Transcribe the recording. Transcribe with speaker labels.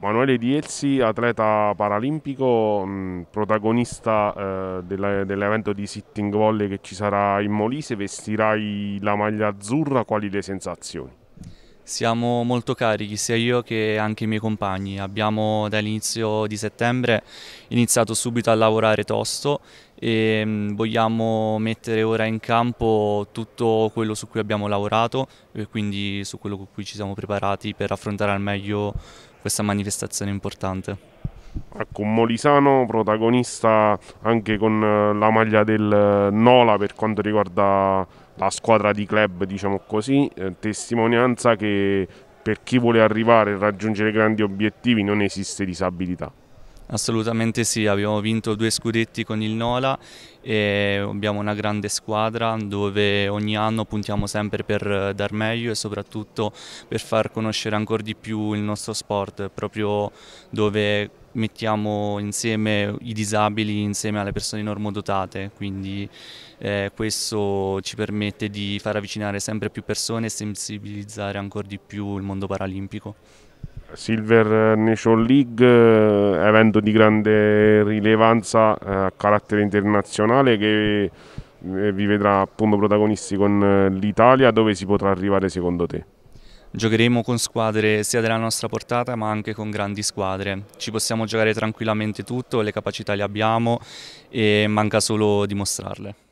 Speaker 1: Manuele Diezzi, atleta paralimpico, mm, protagonista eh, dell'evento di sitting volley che ci sarà in Molise, vestirai la maglia azzurra, quali le sensazioni? Siamo molto carichi, sia io che anche
Speaker 2: i miei compagni. Abbiamo dall'inizio di settembre iniziato subito a lavorare tosto e mm, vogliamo mettere ora in campo tutto quello su cui abbiamo lavorato e quindi su quello con cui ci siamo preparati per affrontare al meglio questa manifestazione importante.
Speaker 1: Ecco, un Molisano protagonista anche con eh, la maglia del eh, Nola per quanto riguarda la squadra di club, diciamo così, eh, testimonianza che per chi vuole arrivare e raggiungere grandi obiettivi non esiste disabilità.
Speaker 2: Assolutamente sì, abbiamo vinto due scudetti con il Nola e abbiamo una grande squadra dove ogni anno puntiamo sempre per dar meglio e soprattutto per far conoscere ancora di più il nostro sport, proprio dove mettiamo insieme i disabili insieme alle persone normodotate, quindi eh, questo ci permette di far avvicinare sempre più persone e sensibilizzare ancora di più il mondo paralimpico.
Speaker 1: Silver Nation League, eh, evento di grande rilevanza eh, a carattere internazionale che eh, vi vedrà appunto protagonisti con l'Italia, dove si potrà arrivare secondo te?
Speaker 2: Giocheremo con squadre sia della nostra portata ma anche con grandi squadre. Ci possiamo giocare tranquillamente tutto, le capacità le abbiamo e manca solo dimostrarle.